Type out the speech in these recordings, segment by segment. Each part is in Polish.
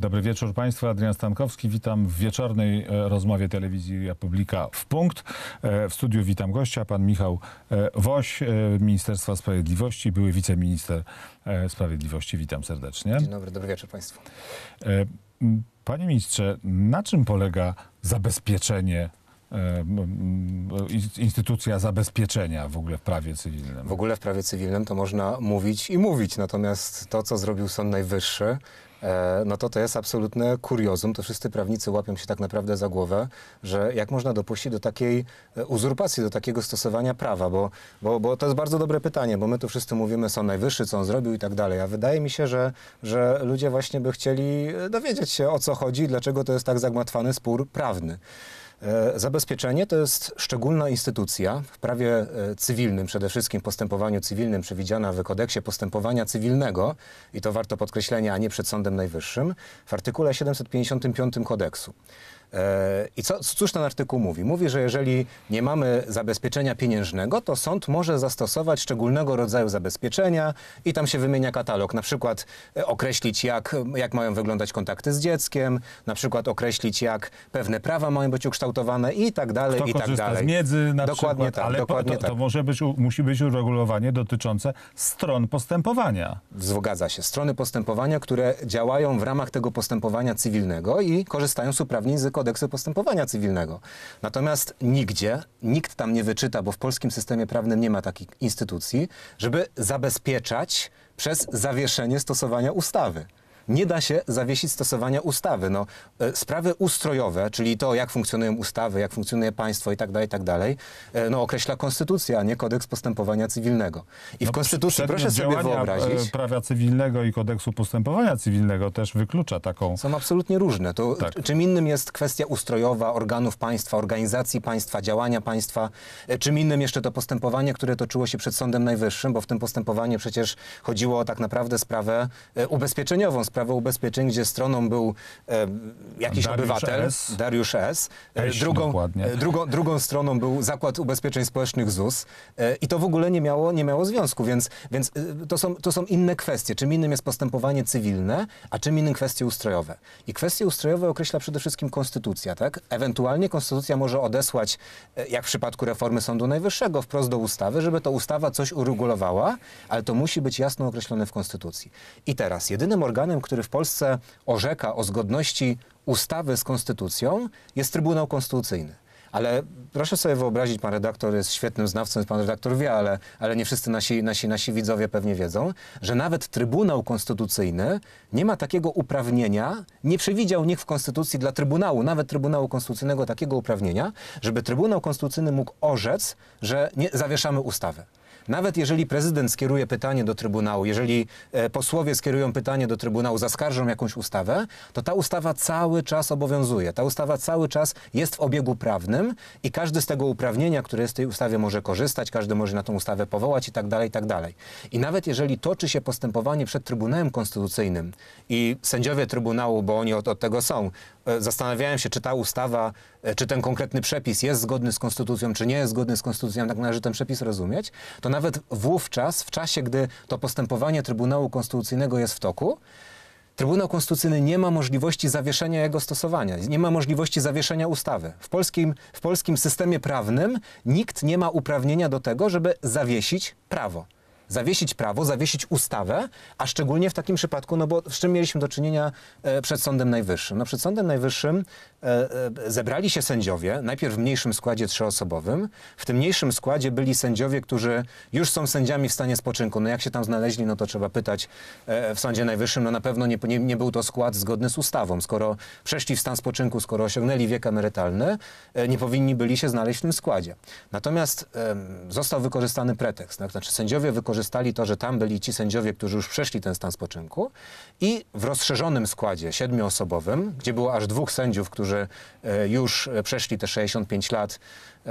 Dobry wieczór Państwu, Adrian Stankowski. Witam w wieczornej e, rozmowie telewizji Republika w Punkt. E, w studiu witam gościa, pan Michał e, Woś, Ministerstwa Sprawiedliwości, były wiceminister sprawiedliwości. Witam serdecznie. Dzień dobry, dobry wieczór Państwu. Panie ministrze, na czym polega zabezpieczenie E, instytucja zabezpieczenia w ogóle w prawie cywilnym. W ogóle w prawie cywilnym to można mówić i mówić, natomiast to, co zrobił Sąd Najwyższy, e, no to to jest absolutne kuriozum. To wszyscy prawnicy łapią się tak naprawdę za głowę, że jak można dopuścić do takiej e, uzurpacji, do takiego stosowania prawa, bo, bo, bo to jest bardzo dobre pytanie, bo my tu wszyscy mówimy, Sąd Najwyższy, co on zrobił i tak dalej, a wydaje mi się, że, że ludzie właśnie by chcieli dowiedzieć się, o co chodzi, dlaczego to jest tak zagmatwany spór prawny. E, zabezpieczenie to jest szczególna instytucja w prawie e, cywilnym, przede wszystkim postępowaniu cywilnym przewidziana w kodeksie postępowania cywilnego i to warto podkreślenia, a nie przed Sądem Najwyższym, w artykule 755 kodeksu. E, I co, cóż ten artykuł mówi? Mówi, że jeżeli nie mamy zabezpieczenia pieniężnego, to sąd może zastosować szczególnego rodzaju zabezpieczenia i tam się wymienia katalog. Na przykład e, określić, jak, jak mają wyglądać kontakty z dzieckiem, na przykład określić, jak pewne prawa mają być ukształtowane i tak dalej, Kto i tak dalej. z miedzy na dokładnie przykład, tak, ale dokładnie to, tak. to może być, musi być uregulowanie dotyczące stron postępowania. Zgadza się. Strony postępowania, które działają w ramach tego postępowania cywilnego i korzystają z uprawnień z kodeksu postępowania cywilnego. Natomiast nigdzie, nikt tam nie wyczyta, bo w polskim systemie prawnym nie ma takich instytucji, żeby zabezpieczać przez zawieszenie stosowania ustawy nie da się zawiesić stosowania ustawy. No, e, sprawy ustrojowe, czyli to, jak funkcjonują ustawy, jak funkcjonuje państwo i tak dalej, i tak dalej, e, no, określa konstytucja, a nie kodeks postępowania cywilnego. I w no, konstytucji, proszę sobie e, wyobrazić... prawa cywilnego i kodeksu postępowania cywilnego też wyklucza taką... Są absolutnie różne. To, tak. Czym innym jest kwestia ustrojowa organów państwa, organizacji państwa, działania państwa. Czym innym jeszcze to postępowanie, które toczyło się przed Sądem Najwyższym, bo w tym postępowaniu przecież chodziło o tak naprawdę sprawę ubezpieczeniową, sprawę ubezpieczeń, gdzie stroną był e, jakiś Dariusz obywatel, S. Dariusz S. E, drugą, e, drugą, drugą stroną był Zakład Ubezpieczeń Społecznych ZUS e, i to w ogóle nie miało, nie miało związku, więc, więc e, to, są, to są inne kwestie. Czym innym jest postępowanie cywilne, a czym innym kwestie ustrojowe. I kwestie ustrojowe określa przede wszystkim konstytucja, tak? Ewentualnie konstytucja może odesłać, jak w przypadku reformy Sądu Najwyższego, wprost do ustawy, żeby to ustawa coś uregulowała, ale to musi być jasno określone w konstytucji. I teraz jedynym organem, który w Polsce orzeka o zgodności ustawy z konstytucją, jest Trybunał Konstytucyjny. Ale proszę sobie wyobrazić, pan redaktor jest świetnym znawcą, pan redaktor wie, ale, ale nie wszyscy nasi, nasi, nasi widzowie pewnie wiedzą, że nawet Trybunał Konstytucyjny nie ma takiego uprawnienia, nie przewidział nikt w Konstytucji dla Trybunału, nawet Trybunału Konstytucyjnego takiego uprawnienia, żeby Trybunał Konstytucyjny mógł orzec, że nie, zawieszamy ustawę. Nawet jeżeli prezydent skieruje pytanie do Trybunału, jeżeli e, posłowie skierują pytanie do Trybunału, zaskarżą jakąś ustawę, to ta ustawa cały czas obowiązuje. Ta ustawa cały czas jest w obiegu prawnym i każdy z tego uprawnienia, które jest w tej ustawie, może korzystać, każdy może na tą ustawę powołać i tak dalej, i tak dalej. I nawet jeżeli toczy się postępowanie przed Trybunałem Konstytucyjnym i sędziowie Trybunału, bo oni od, od tego są, E, zastanawiałem się, czy ta ustawa, e, czy ten konkretny przepis jest zgodny z konstytucją, czy nie jest zgodny z konstytucją, tak należy ten przepis rozumieć, to nawet wówczas, w czasie, gdy to postępowanie Trybunału Konstytucyjnego jest w toku, Trybunał Konstytucyjny nie ma możliwości zawieszenia jego stosowania, nie ma możliwości zawieszenia ustawy. W polskim, w polskim systemie prawnym nikt nie ma uprawnienia do tego, żeby zawiesić prawo zawiesić prawo, zawiesić ustawę, a szczególnie w takim przypadku, no bo z czym mieliśmy do czynienia e, przed Sądem Najwyższym? No przed Sądem Najwyższym e, e, zebrali się sędziowie, najpierw w mniejszym składzie trzyosobowym. W tym mniejszym składzie byli sędziowie, którzy już są sędziami w stanie spoczynku. No jak się tam znaleźli, no to trzeba pytać w Sądzie Najwyższym. No na pewno nie, nie, nie był to skład zgodny z ustawą. Skoro przeszli w stan spoczynku, skoro osiągnęli wiek emerytalny, nie powinni byli się znaleźć w tym składzie. Natomiast został wykorzystany pretekst. Tak? Znaczy sędziowie wykorzystali wykorzystali to, że tam byli ci sędziowie, którzy już przeszli ten stan spoczynku i w rozszerzonym składzie siedmioosobowym, gdzie było aż dwóch sędziów, którzy e, już e, przeszli te 65 lat, E,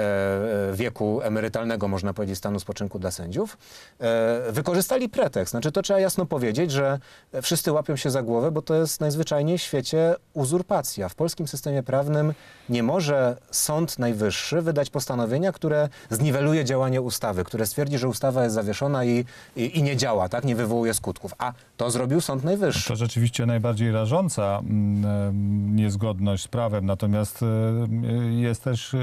e, wieku emerytalnego, można powiedzieć, stanu spoczynku dla sędziów, e, wykorzystali pretekst. Znaczy to trzeba jasno powiedzieć, że wszyscy łapią się za głowę, bo to jest najzwyczajniej w świecie uzurpacja. W polskim systemie prawnym nie może Sąd Najwyższy wydać postanowienia, które zniweluje działanie ustawy, które stwierdzi, że ustawa jest zawieszona i, i, i nie działa, tak? Nie wywołuje skutków. A to zrobił Sąd Najwyższy. To rzeczywiście najbardziej rażąca mm, niezgodność z prawem. Natomiast jest też,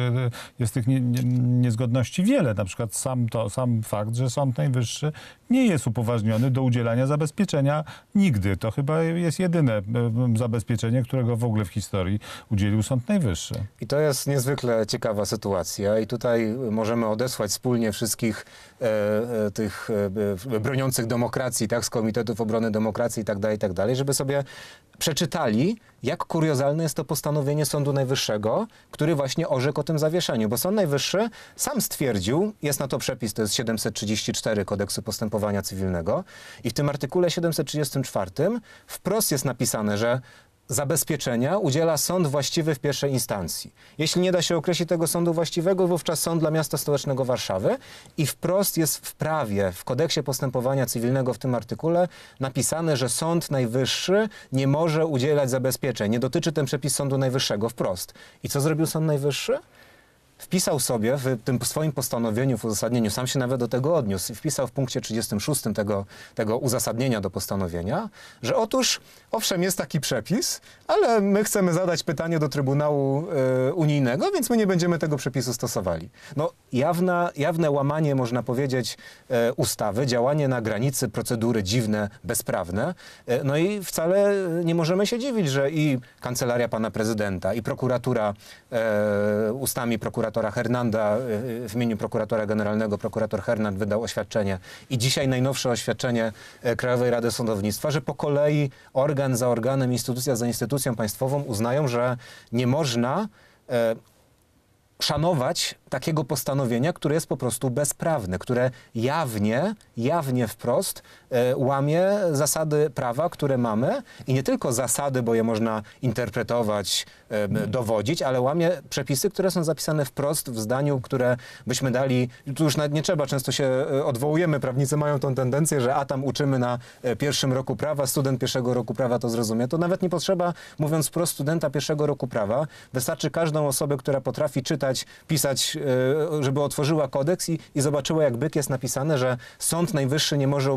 jest tych tych nie, nie, niezgodności wiele. Na przykład sam, to, sam fakt, że Sąd Najwyższy nie jest upoważniony do udzielania zabezpieczenia nigdy. To chyba jest jedyne e, zabezpieczenie, którego w ogóle w historii udzielił Sąd Najwyższy. I to jest niezwykle ciekawa sytuacja i tutaj możemy odesłać wspólnie wszystkich e, e tych e, e, broniących demokracji, tak, z Komitetów Obrony Demokracji i tak dalej, i tak dalej, żeby sobie przeczytali jak kuriozalne jest to postanowienie Sądu Najwyższego, który właśnie orzekł o tym zawieszeniu, bo Sąd Najwyższy sam stwierdził, jest na to przepis, to jest 734 Kodeksu Postępowania Cywilnego i w tym artykule 734 wprost jest napisane, że zabezpieczenia udziela sąd właściwy w pierwszej instancji. Jeśli nie da się określić tego sądu właściwego, wówczas sąd dla miasta stołecznego Warszawy i wprost jest w prawie, w kodeksie postępowania cywilnego w tym artykule napisane, że sąd najwyższy nie może udzielać zabezpieczeń. Nie dotyczy ten przepis sądu najwyższego wprost. I co zrobił sąd najwyższy? wpisał sobie w tym swoim postanowieniu, w uzasadnieniu, sam się nawet do tego odniósł, wpisał w punkcie 36 tego, tego uzasadnienia do postanowienia, że otóż owszem jest taki przepis, ale my chcemy zadać pytanie do Trybunału y, Unijnego, więc my nie będziemy tego przepisu stosowali. No jawna, jawne łamanie, można powiedzieć, y, ustawy, działanie na granicy, procedury dziwne, bezprawne. Y, no i wcale nie możemy się dziwić, że i Kancelaria Pana Prezydenta, i prokuratura ustami prokuratury prokuratora Hernanda y, y, w imieniu prokuratora generalnego, prokurator Hernand wydał oświadczenie i dzisiaj najnowsze oświadczenie y, Krajowej Rady Sądownictwa, że po kolei organ za organem, instytucja za instytucją państwową uznają, że nie można szanować takiego postanowienia, które jest po prostu bezprawne, które jawnie, jawnie wprost e, łamie zasady prawa, które mamy i nie tylko zasady, bo je można interpretować, dowodzić, ale łamie przepisy, które są zapisane wprost w zdaniu, które byśmy dali, tu już nie trzeba, często się e, odwołujemy, prawnicy mają tą tendencję, że a tam uczymy na e, pierwszym roku prawa, student pierwszego roku prawa to zrozumie, to nawet nie potrzeba, mówiąc wprost, studenta pierwszego roku prawa, wystarczy każdą osobę, która potrafi czytać pisać, pisać, e, żeby otworzyła kodeks i, i zobaczyła, jak byk jest napisane, że Sąd Najwyższy nie może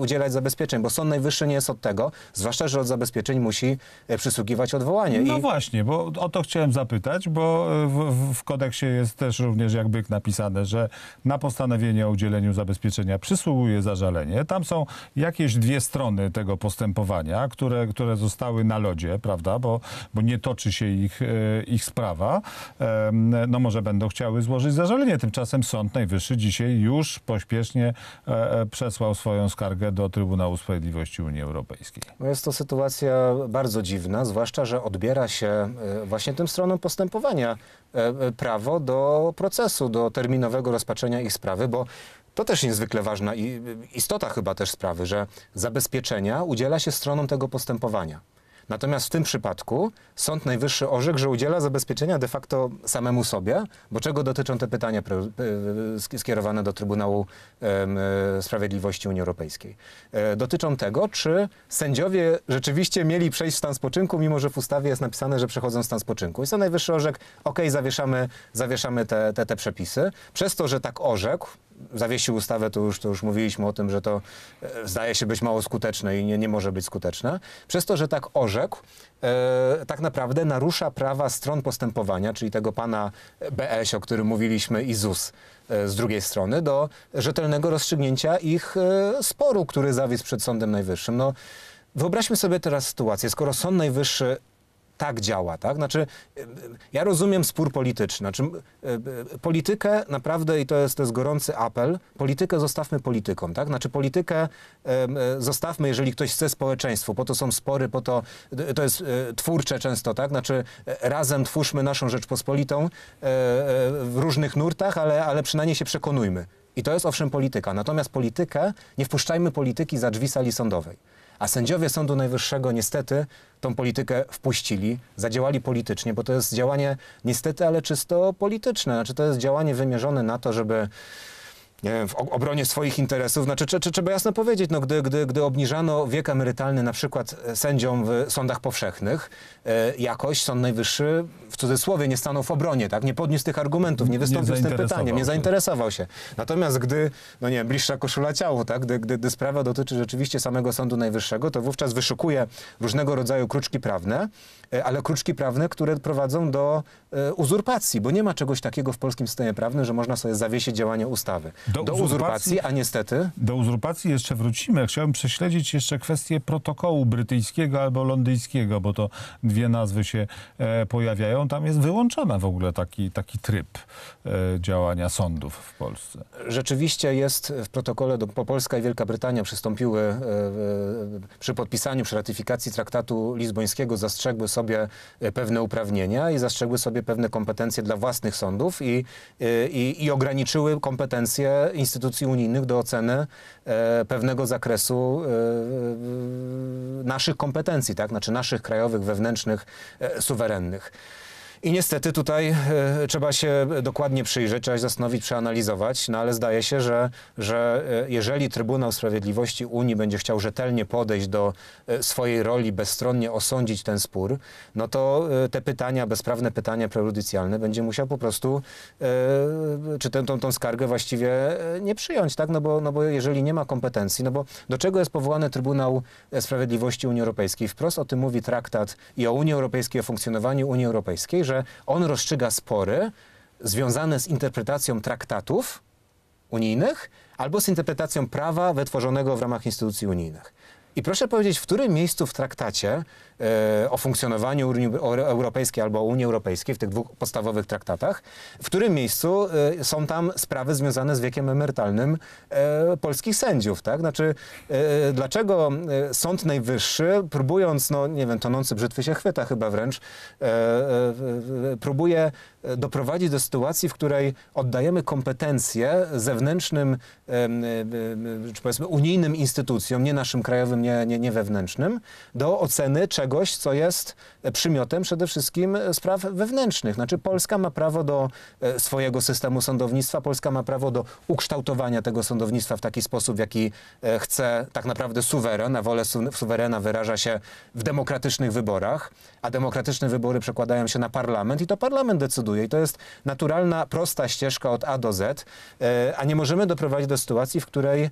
udzielać zabezpieczeń, bo Sąd Najwyższy nie jest od tego, zwłaszcza, że od zabezpieczeń musi e, przysługiwać odwołanie. No I... właśnie, bo o to chciałem zapytać, bo e, w, w kodeksie jest też również jak byk napisane, że na postanowienie o udzieleniu zabezpieczenia przysługuje zażalenie. Tam są jakieś dwie strony tego postępowania, które, które zostały na lodzie, prawda, bo, bo nie toczy się ich, ich sprawa. No no może będą chciały złożyć zażalenie. Tymczasem Sąd Najwyższy dzisiaj już pośpiesznie e, e, przesłał swoją skargę do Trybunału Sprawiedliwości Unii Europejskiej. No jest to sytuacja bardzo dziwna, zwłaszcza, że odbiera się e, właśnie tym stronom postępowania prawo do procesu, do terminowego rozpatrzenia ich sprawy, bo to też niezwykle ważna istota chyba też sprawy, że zabezpieczenia udziela się stronom tego postępowania. Natomiast w tym przypadku Sąd Najwyższy orzekł, że udziela zabezpieczenia de facto samemu sobie, bo czego dotyczą te pytania y, skierowane do Trybunału y, Sprawiedliwości Unii Europejskiej? E, dotyczą tego, czy sędziowie rzeczywiście mieli przejść w stan spoczynku, mimo że w ustawie jest napisane, że przechodzą w stan spoczynku. I Sąd Najwyższy orzekł, ok, zawieszamy, zawieszamy te, te, te przepisy. Przez to, że tak orzekł, zawiesił ustawę, to już, to już mówiliśmy o tym, że to e, zdaje się być mało skuteczne i nie, nie może być skuteczne. Przez to, że tak orzekł, e, tak naprawdę narusza prawa stron postępowania, czyli tego pana BS, o którym mówiliśmy, i ZUS e, z drugiej strony, do rzetelnego rozstrzygnięcia ich e, sporu, który zawiódł przed Sądem Najwyższym. No, Wyobraźmy sobie teraz sytuację, skoro Sąd Najwyższy tak działa, tak? Znaczy, ja rozumiem spór polityczny. Znaczy, e, politykę naprawdę, i to jest, to jest gorący apel, politykę zostawmy politykom, tak? Znaczy, politykę e, zostawmy, jeżeli ktoś chce społeczeństwo, po to są spory, po to, e, to jest twórcze często, tak? Znaczy, razem twórzmy naszą Rzeczpospolitą w różnych nurtach, ale, ale przynajmniej się przekonujmy. I to jest owszem polityka. Natomiast politykę, nie wpuszczajmy polityki za drzwi sali sądowej. A sędziowie Sądu Najwyższego niestety tą politykę wpuścili, zadziałali politycznie, bo to jest działanie niestety, ale czysto polityczne. Znaczy to jest działanie wymierzone na to, żeby w obronie swoich interesów. Znaczy, czy, czy, trzeba jasno powiedzieć, no, gdy, gdy, gdy obniżano wiek emerytalny na przykład e, sędziom w sądach powszechnych, e, jakoś Sąd Najwyższy w cudzysłowie nie stanął w obronie, tak? nie podniósł tych argumentów, nie wystąpił nie z tym pytaniem, nie zainteresował się. Natomiast gdy, no nie, bliższa koszula ciała, tak? gdy, gdy, gdy sprawa dotyczy rzeczywiście samego Sądu Najwyższego, to wówczas wyszukuje różnego rodzaju kruczki prawne, e, ale kruczki prawne, które prowadzą do uzurpacji, bo nie ma czegoś takiego w polskim systemie prawnym, że można sobie zawiesić działanie ustawy. Do, do uzurpacji, uzurpacji, a niestety? Do uzurpacji jeszcze wrócimy. Chciałbym prześledzić jeszcze kwestię protokołu brytyjskiego albo londyńskiego, bo to dwie nazwy się e, pojawiają. Tam jest wyłączony w ogóle taki, taki tryb e, działania sądów w Polsce. Rzeczywiście jest w protokole, bo Polska i Wielka Brytania przystąpiły e, e, przy podpisaniu, przy ratyfikacji traktatu lizbońskiego, zastrzegły sobie e, pewne uprawnienia i zastrzegły sobie pewne kompetencje dla własnych sądów i, e, i, i ograniczyły kompetencje instytucji unijnych do oceny e, pewnego zakresu e, naszych kompetencji, tak? znaczy naszych krajowych, wewnętrznych, e, suwerennych. I niestety tutaj e, trzeba się dokładnie przyjrzeć, trzeba się zastanowić, przeanalizować, no ale zdaje się, że, że e, jeżeli Trybunał Sprawiedliwości Unii będzie chciał rzetelnie podejść do e, swojej roli, bezstronnie osądzić ten spór, no to te pytania, bezprawne pytania prejudycjalne będzie musiał po prostu, czy tę, tą, tą skargę właściwie nie przyjąć, tak? No bo, no bo jeżeli nie ma kompetencji, no bo do czego jest powołany Trybunał Sprawiedliwości Unii Europejskiej? Wprost o tym mówi traktat i o Unii Europejskiej, o funkcjonowaniu Unii Europejskiej, że on rozstrzyga spory związane z interpretacją traktatów unijnych albo z interpretacją prawa wytworzonego w ramach instytucji unijnych. I proszę powiedzieć, w którym miejscu w traktacie e, o funkcjonowaniu Unii Europejskiej albo Unii Europejskiej, w tych dwóch podstawowych traktatach, w którym miejscu e, są tam sprawy związane z wiekiem emerytalnym e, polskich sędziów, tak? Znaczy, e, e, dlaczego e, Sąd Najwyższy, próbując, no nie wiem, tonący brzytwy się chwyta chyba wręcz, próbuje E, doprowadzić do sytuacji, w której oddajemy kompetencje zewnętrznym, czy powiedzmy unijnym instytucjom, nie naszym krajowym, nie, nie, nie wewnętrznym, do oceny czegoś, co jest przymiotem przede wszystkim e, spraw wewnętrznych. Znaczy Polska ma prawo do e, swojego systemu sądownictwa, Polska ma prawo do ukształtowania tego sądownictwa w taki sposób, w jaki chce tak naprawdę suweren, a wolę suwerena wyraża się w demokratycznych wyborach, a demokratyczne wybory przekładają się na parlament i to parlament decyduje, i to jest naturalna, prosta ścieżka od A do Z, e, a nie możemy doprowadzić do sytuacji, w której e,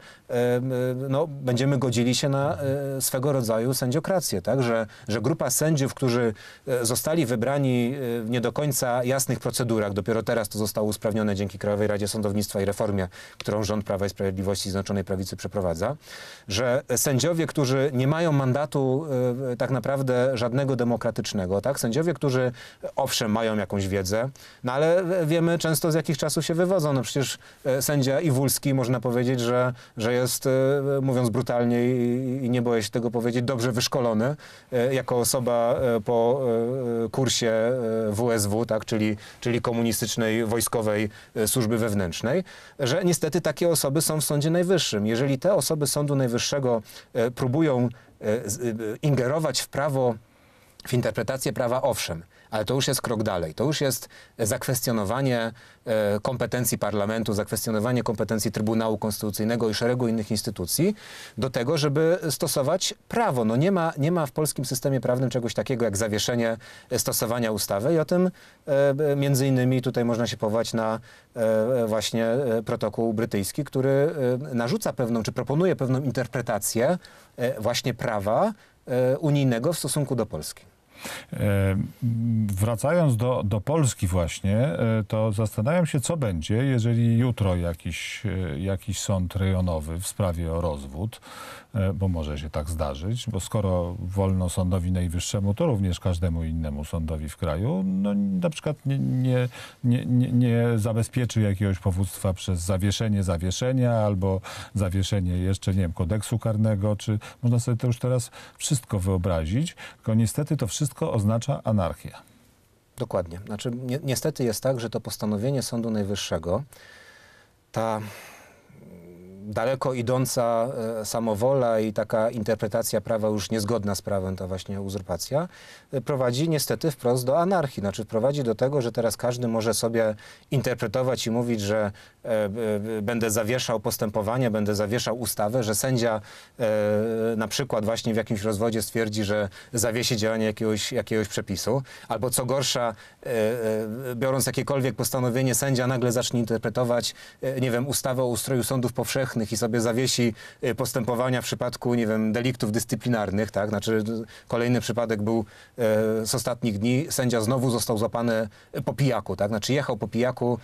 no, będziemy godzili się na e, swego rodzaju sędziokrację, tak? że, że grupa sędziów, którzy zostali wybrani w nie do końca jasnych procedurach, dopiero teraz to zostało usprawnione dzięki Krajowej Radzie Sądownictwa i reformie, którą rząd Prawa i Sprawiedliwości Zjednoczonej Prawicy przeprowadza, że sędziowie, którzy nie mają mandatu tak naprawdę żadnego demokratycznego, tak? sędziowie, którzy owszem mają jakąś wiedzę, no ale wiemy często z jakich czasów się wywodzą. No przecież e, sędzia Iwulski można powiedzieć, że, że jest, e, mówiąc brutalnie i nie boję się tego powiedzieć, dobrze wyszkolony e, jako osoba po kursie WSW, tak, czyli, czyli komunistycznej wojskowej służby wewnętrznej, że niestety takie osoby są w Sądzie Najwyższym. Jeżeli te osoby Sądu Najwyższego próbują ingerować w prawo w interpretację prawa owszem, ale to już jest krok dalej. To już jest zakwestionowanie e, kompetencji parlamentu, zakwestionowanie kompetencji Trybunału Konstytucyjnego i szeregu innych instytucji do tego, żeby stosować prawo. No nie ma, nie ma w polskim systemie prawnym czegoś takiego jak zawieszenie stosowania ustawy i o tym e, między innymi tutaj można się powołać na e, właśnie protokół brytyjski, który narzuca pewną, czy proponuje pewną interpretację właśnie prawa unijnego w stosunku do Polski. E, wracając do, do Polski właśnie, e, to zastanawiam się, co będzie, jeżeli jutro jakiś, e, jakiś sąd rejonowy w sprawie o rozwód, bo może się tak zdarzyć, bo skoro wolno sądowi najwyższemu, to również każdemu innemu sądowi w kraju, no na przykład nie, nie, nie, nie zabezpieczy jakiegoś powództwa przez zawieszenie zawieszenia albo zawieszenie jeszcze, nie wiem, kodeksu karnego, czy można sobie to już teraz wszystko wyobrazić, tylko niestety to wszystko oznacza anarchię. Dokładnie. Znaczy, ni niestety jest tak, że to postanowienie Sądu Najwyższego, ta daleko idąca e, samowola i taka interpretacja prawa już niezgodna z prawem, ta właśnie uzurpacja, e, prowadzi niestety wprost do anarchii. Znaczy prowadzi do tego, że teraz każdy może sobie interpretować i mówić, że e, będę zawieszał postępowanie, będę zawieszał ustawę, że sędzia na przykład właśnie w jakimś rozwodzie stwierdzi, że zawiesi działanie jakiegoś, jakiegoś przepisu, albo co gorsza, biorąc jakiekolwiek postanowienie, sędzia nagle zacznie interpretować, nie wiem, ustawę o ustroju sądów powszechnych, powszechnych i sobie zawiesi y, postępowania w przypadku, nie wiem, deliktów dyscyplinarnych, tak? Znaczy y, kolejny przypadek był y, z ostatnich dni, sędzia znowu został złapany po pijaku, tak? Znaczy jechał po pijaku,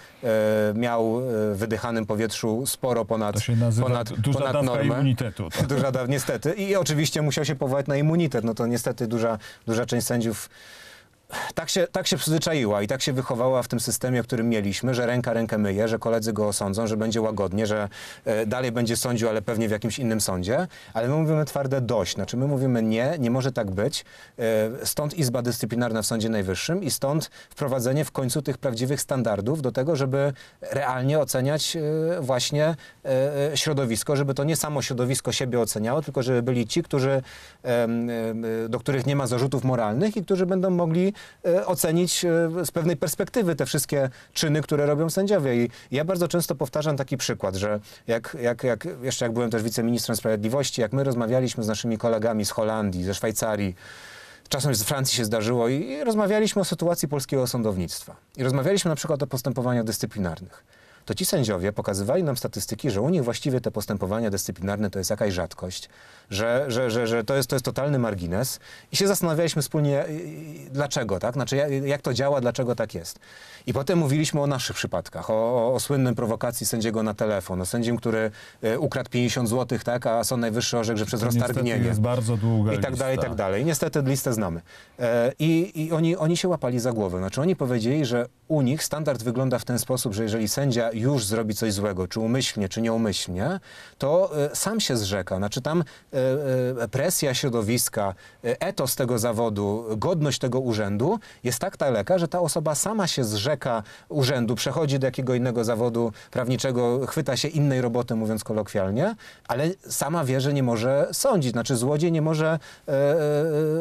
miał w wydychanym powietrzu sporo ponad, to się nazywa ponad, duża ponad dawka normę. immunitetu. Tak? Duża dawka, niestety. I oczywiście musiał się powołać na immunitet. No to niestety duża, duża część sędziów tak się, tak się przyzwyczaiła i tak się wychowała w tym systemie, który mieliśmy, że ręka rękę myje, że koledzy go osądzą, że będzie łagodnie, że e, dalej będzie sądził, ale pewnie w jakimś innym sądzie. Ale my mówimy twarde dość. Znaczy my mówimy nie, nie może tak być. E, stąd Izba Dyscyplinarna w Sądzie Najwyższym i stąd wprowadzenie w końcu tych prawdziwych standardów do tego, żeby realnie oceniać e, właśnie środowisko, żeby to nie samo środowisko siebie oceniało, tylko żeby byli ci, którzy, do których nie ma zarzutów moralnych i którzy będą mogli E, ocenić e, z pewnej perspektywy te wszystkie czyny, które robią sędziowie. I ja bardzo często powtarzam taki przykład, że jak, jak, jak jeszcze jak byłem też wiceministrem sprawiedliwości, jak my rozmawialiśmy z naszymi kolegami z Holandii, ze Szwajcarii, czasem z Francji się zdarzyło i, i rozmawialiśmy o sytuacji polskiego sądownictwa. I rozmawialiśmy na przykład o postępowaniach dyscyplinarnych to ci sędziowie pokazywali nam statystyki, że u nich właściwie te postępowania dyscyplinarne to jest jakaś rzadkość, że, że, że, że to, jest, to jest totalny margines i się zastanawialiśmy wspólnie y, y, dlaczego, tak? Znaczy jak to działa, dlaczego tak jest. I potem mówiliśmy o naszych przypadkach, o, o, o słynnym prowokacji sędziego na telefon, o sędzim, który y, ukradł 50 zł, tak? A Sąd Najwyższy orzekł, że przez roztargnienie. roztargnienie. jest bardzo długa I tak lista. dalej, i tak dalej. niestety listę znamy. E, I, i oni, oni się łapali za głowę. Znaczy oni powiedzieli, że u nich standard wygląda w ten sposób, że jeżeli sędzia już zrobi coś złego, czy umyślnie, czy nieumyślnie, to e, sam się zrzeka. Znaczy tam e, e, presja środowiska, etos tego zawodu, godność tego urzędu jest tak daleka, że ta osoba sama się zrzeka urzędu, przechodzi do jakiego innego zawodu prawniczego, chwyta się innej roboty, mówiąc kolokwialnie, ale sama wie, że nie może sądzić. Znaczy złodziej nie może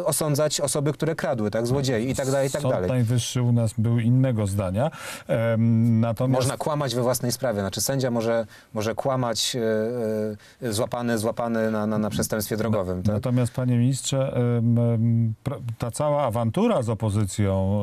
osądzać osoby, które kradły, tak? Złodziei i tak dalej, i tak dalej. Sąd Najwyższy u nas był innego zdania. natomiast... Można kłamać we we własnej sprawie. Znaczy sędzia może, może kłamać e, e, złapany, złapany na, na, na przestępstwie drogowym. tak? Natomiast panie ministrze, ta cała awantura z opozycją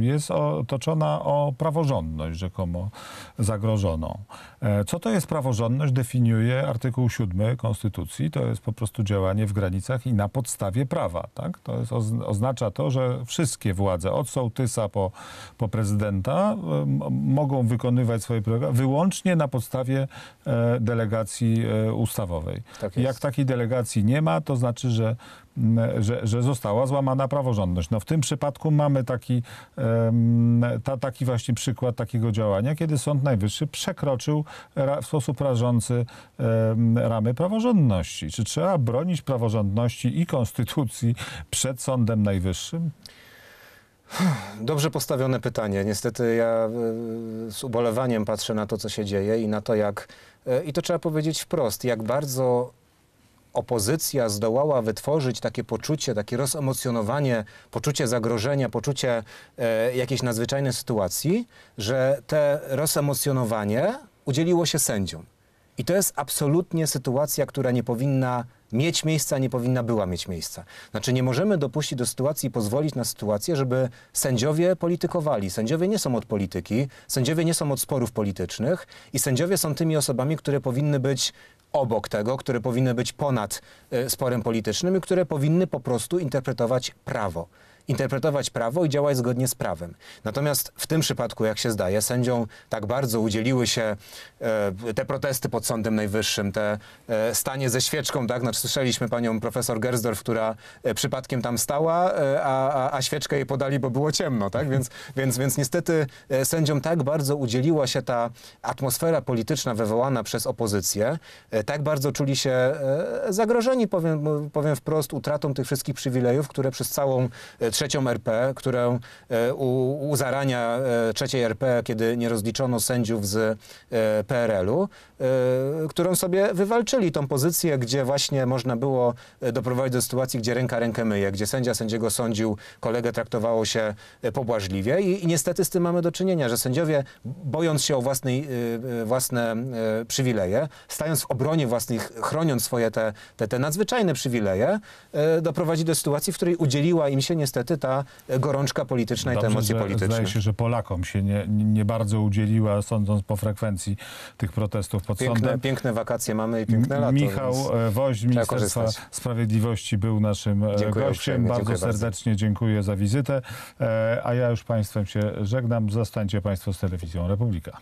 jest otoczona o praworządność rzekomo zagrożoną. E, co to jest praworządność? Definiuje artykuł 7 Konstytucji. To jest po prostu działanie w granicach i na podstawie prawa. Tak? To jest, oznacza to, że wszystkie władze, od sołtysa po, po prezydenta, e, mogą wykonywać swoje programy wyłącznie na podstawie e, delegacji ustawowej. Tak Jak takiej delegacji nie ma, to znaczy, że że, że została złamana praworządność. No w tym przypadku mamy taki, ta, taki właśnie przykład takiego działania, kiedy Sąd Najwyższy przekroczył w sposób rażący ramy praworządności. Czy trzeba bronić praworządności i konstytucji przed Sądem Najwyższym? Dobrze postawione pytanie. Niestety ja e, z ubolewaniem patrzę na to, co się dzieje i na to, jak, e, i to trzeba powiedzieć wprost, jak bardzo opozycja zdołała wytworzyć takie poczucie, takie rozemocjonowanie, poczucie zagrożenia, poczucie e, jakiejś nadzwyczajnej sytuacji, że te rozemocjonowanie udzieliło się sędziom. I to jest absolutnie sytuacja, która nie powinna mieć miejsca, nie powinna była mieć miejsca. Znaczy nie możemy dopuścić do sytuacji i pozwolić na sytuację, żeby sędziowie politykowali. Sędziowie nie są od polityki, sędziowie nie są od sporów politycznych i sędziowie są tymi osobami, które powinny być obok tego, które powinny być ponad e, sporem politycznym i które powinny po prostu interpretować prawo interpretować prawo i działać zgodnie z prawem. Natomiast w tym przypadku, jak się zdaje, sędziom tak bardzo udzieliły się e, te protesty pod Sądem Najwyższym, te e, stanie ze świeczką, tak? Znaczy, słyszeliśmy panią profesor Gersdorf, która e, przypadkiem tam stała, e, a, a, a świeczkę jej podali, bo było ciemno, tak? Więc, więc, więc niestety e, sędziom tak bardzo udzieliła się ta atmosfera polityczna wywołana przez opozycję, tak bardzo czuli się zagrożeni, powiem, powiem wprost, utratą tych wszystkich przywilejów, które przez całą trzecią RP, którą e, u, u zarania e, trzeciej RP, kiedy nie rozliczono sędziów z e, PRL-u, którą sobie wywalczyli, tą pozycję, gdzie właśnie można było doprowadzić do sytuacji, gdzie ręka rękę myje, gdzie sędzia sędziego sądził, kolegę traktowało się pobłażliwie i, i niestety z tym mamy do czynienia, że sędziowie, bojąc się o własnej, własne przywileje, stając w obronie własnych, chroniąc swoje te, te, te nadzwyczajne przywileje, doprowadzi do sytuacji, w której udzieliła im się niestety niestety ta gorączka polityczna Dobrze, i te emocje polityczne. Zdaje się, że Polakom się nie, nie bardzo udzieliła, sądząc po frekwencji tych protestów pod piękne, sądem. Piękne wakacje mamy i piękne lato. Michał e, Woźdź, Ministerstwa Sprawiedliwości był naszym e, dziękuję gościem. Uprzejmie, bardzo serdecznie dziękuję za wizytę. E, a ja już Państwem się żegnam. Zostańcie Państwo z Telewizją Republika.